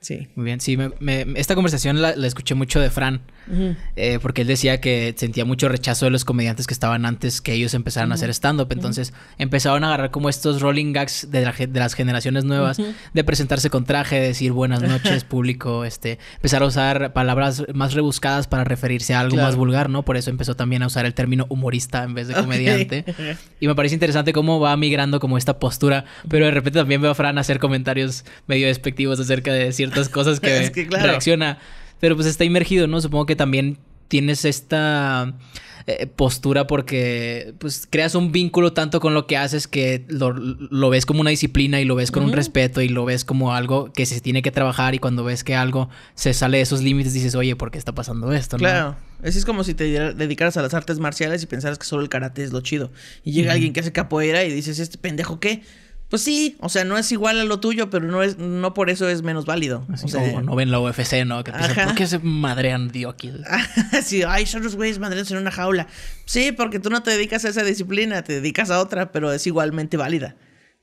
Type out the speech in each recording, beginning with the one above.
Sí. Muy bien. Sí, esta conversación la, escuché mucho de Fran, eh, porque él decía que sentía mucho rechazo de los comediantes que estaban antes que ellos empezaran a hacer stand-up. Entonces empezaron a agarrar como estos rolling gags de, las generaciones nuevas, de presentarse con traje, de decir buenas noches, público, este, empezar a usar palabras más rebuscadas para referirse a algo más vulgar, ¿no? Por eso empezó también a usar el término humorista en vez de comediante. y me parece interesante cómo va migrando como esta postura, pero de repente también veo a Fran hacer comentarios medio despectivos acerca de decir otras cosas que, reacciona. Pero pues está inmergido, ¿no? Supongo que también tienes esta eh, postura porque pues creas un vínculo tanto con lo que haces que lo, ves como una disciplina y lo ves con un respeto y lo ves como algo que se tiene que trabajar y cuando ves que algo se sale de esos límites dices, oye, ¿por qué está pasando esto? Claro, ¿no? eso es como si te dedicaras a las artes marciales y pensaras que solo el karate es lo chido. Y llega alguien que hace capoeira y dices, este pendejo qué. Pues sí, o sea, no es igual a lo tuyo, pero no es, no por eso es menos válido. o sea, no ven la UFC, ¿no? Que piensan, ¿por qué se madrean Dio sí, ay, son los güeyes madreados en una jaula. Sí, porque tú no te dedicas a esa disciplina, te dedicas a otra, pero es igualmente válida.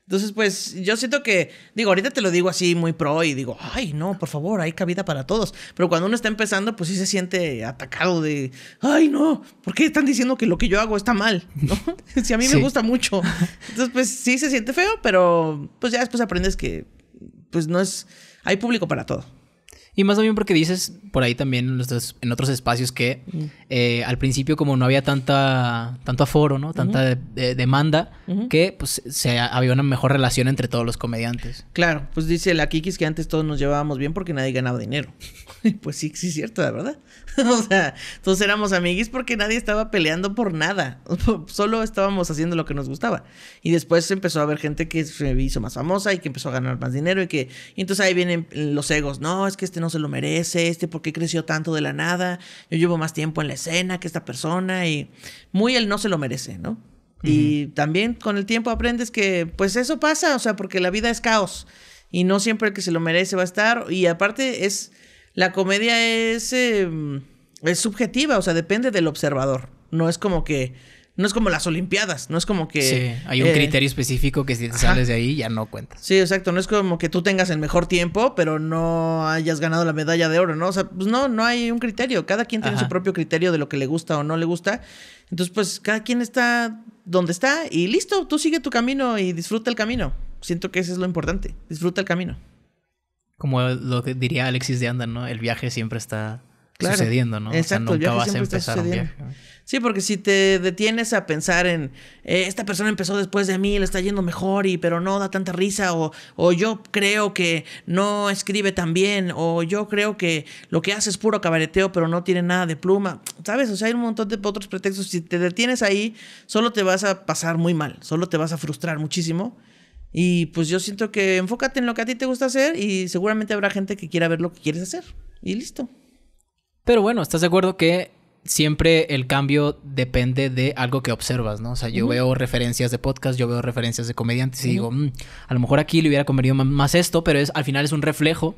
Entonces, pues yo siento que, digo, ahorita te lo digo así muy pro y digo, ay, no, por favor, hay cabida para todos. Pero cuando uno está empezando, pues sí se siente atacado de, ay, no, ¿por qué están diciendo que lo que yo hago está mal? si a mí me gusta mucho. Entonces, pues sí se siente feo, pero pues ya después aprendes que, pues no es, hay público para todo. Y más también porque dices por ahí también en, otros espacios que eh, al principio como no había tanta, tanto aforo, ¿no? Tanta demanda, que pues se, había una mejor relación entre todos los comediantes. Claro, pues dice la Kikis que antes todos nos llevábamos bien porque nadie ganaba dinero. pues sí, sí es cierto, la verdad. o sea, todos éramos amiguis porque nadie estaba peleando por nada. Solo estábamos haciendo lo que nos gustaba. Y después empezó a haber gente que se hizo más famosa y que empezó a ganar más dinero y que... Y entonces ahí vienen los egos. No, es que este no no se lo merece, este porque creció tanto de la nada, yo llevo más tiempo en la escena que esta persona y muy él no se lo merece, ¿no? Y también con el tiempo aprendes que pues eso pasa, o sea, porque la vida es caos y no siempre el que se lo merece va a estar y aparte es, la comedia es, em, es subjetiva, o sea, depende del observador, no es como que no es como las Olimpiadas, no es como que... Sí, hay un eh, criterio específico que si te sales de ahí ya no cuenta. Sí, exacto, no es como que tú tengas el mejor tiempo, pero no hayas ganado la medalla de oro, ¿no? O sea, pues no, no hay un criterio, cada quien tiene su propio criterio de lo que le gusta o no le gusta. Entonces, pues cada quien está donde está y listo, tú sigue tu camino y disfruta el camino. Siento que eso es lo importante, disfruta el camino. Como lo que diría Alexis de Anda, ¿no? El viaje siempre está sucediendo, ¿no? o sea, nunca vas a empezar Sí, porque si te detienes a pensar en eh, esta persona empezó después de mí, le está yendo mejor y pero no da tanta risa o, o yo creo que no escribe tan bien o yo creo que lo que hace es puro cabareteo pero no tiene nada de pluma, ¿sabes? O sea, hay un montón de otros pretextos. Si te detienes ahí, solo te vas a pasar muy mal, solo te vas a frustrar muchísimo. Y pues yo siento que enfócate en lo que a ti te gusta hacer y seguramente habrá gente que quiera ver lo que quieres hacer. Y listo. Pero bueno, ¿estás de acuerdo que siempre el cambio depende de algo que observas, ¿no? O sea, yo veo referencias de podcast, yo veo referencias de comediantes y digo, mm, a lo mejor aquí le hubiera convenido más esto, pero es, al final es un reflejo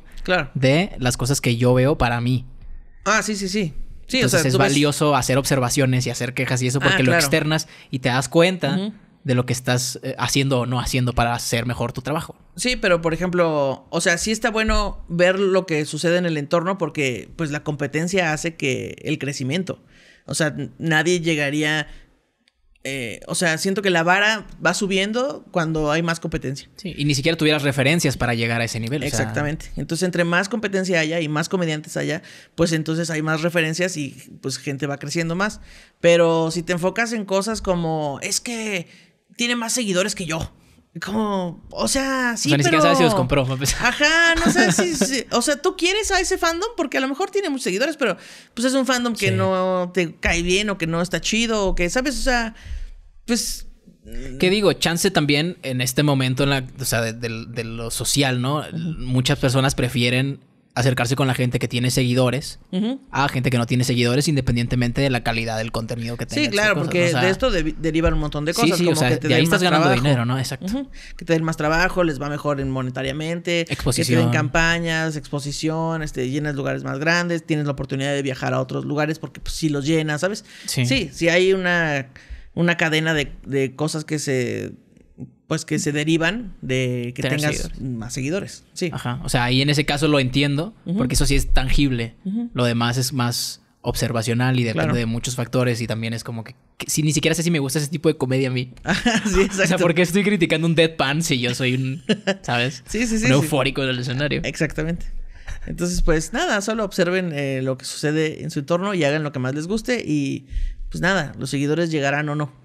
de las cosas que yo veo para mí. Ah, sí, sí, sí. Entonces es valioso hacer observaciones y hacer quejas y eso porque ah, lo externas y te das cuenta de lo que estás eh, haciendo o no haciendo para hacer mejor tu trabajo. Sí, pero por ejemplo, o sea, sí está bueno ver lo que sucede en el entorno porque pues la competencia hace que el crecimiento. O sea, nadie llegaría... Eh, o sea, siento que la vara va subiendo cuando hay más competencia. Sí, y ni siquiera tuvieras referencias para llegar a ese nivel. Exactamente. Entonces, entre más competencia haya y más comediantes haya, pues entonces hay más referencias y pues gente va creciendo más. Pero si te enfocas en cosas como, es que tiene más seguidores que yo. Como, o sea, sí, o sea, siquiera si los compró. Ajá, no sé si, O sea, tú quieres a ese fandom porque a lo mejor tiene muchos seguidores, pero pues es un fandom que no te cae bien o que no está chido o que, ¿sabes? O sea, pues... Mm. ¿Qué digo? Chance también en este momento, en la, o sea, de, lo social, ¿no? Muchas personas prefieren acercarse con la gente que tiene seguidores a gente que no tiene seguidores independientemente de la calidad del contenido que tenga. Sí, claro, porque de esto derivan un montón de cosas. Sí, como que te de ahí estás ganando dinero, ¿no? Exacto. Que te den más trabajo, les va mejor monetariamente. Exposición. Que te campañas, exposición, este, llenas lugares más grandes, tienes la oportunidad de viajar a otros lugares porque si pues, los llenas, ¿sabes? Sí. Sí, si hay una, una cadena de cosas que se pues que se derivan de que tengas más seguidores. Sí. Ajá. O sea, ahí en ese caso lo entiendo, porque eso sí es tangible. Lo demás es más observacional y depende de muchos factores y también es como que, si ni siquiera sé si me gusta ese tipo de comedia a mí. Ah, sí, exacto. O sea, ¿por qué estoy criticando un deadpan si yo soy un, ¿sabes? sí, sí, sí. Un eufórico del escenario. Exactamente. Entonces, pues nada, solo observen eh, lo que sucede en su entorno y hagan lo que más les guste y pues nada, los seguidores llegarán o no.